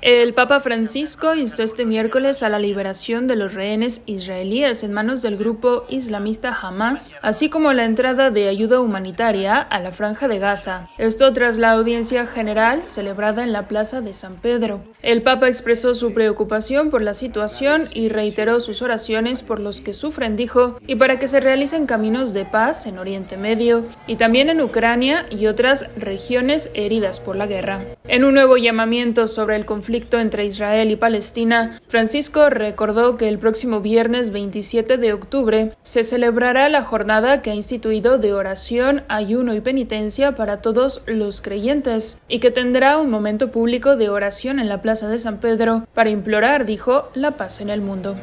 El Papa Francisco instó este miércoles a la liberación de los rehenes israelíes en manos del grupo islamista Hamas, así como la entrada de ayuda humanitaria a la franja de Gaza. Esto tras la audiencia general celebrada en la Plaza de San Pedro. El Papa expresó su preocupación por la situación y reiteró sus oraciones por los que sufren, dijo, y para que se realicen caminos de paz en Oriente Medio y también en Ucrania y otras regiones heridas por la guerra. En un nuevo llamamiento sobre el conflicto entre Israel y Palestina, Francisco recordó que el próximo viernes 27 de octubre se celebrará la jornada que ha instituido de oración, ayuno y penitencia para todos los creyentes y que tendrá un momento público de oración en la Plaza de San Pedro para implorar, dijo, la paz en el mundo.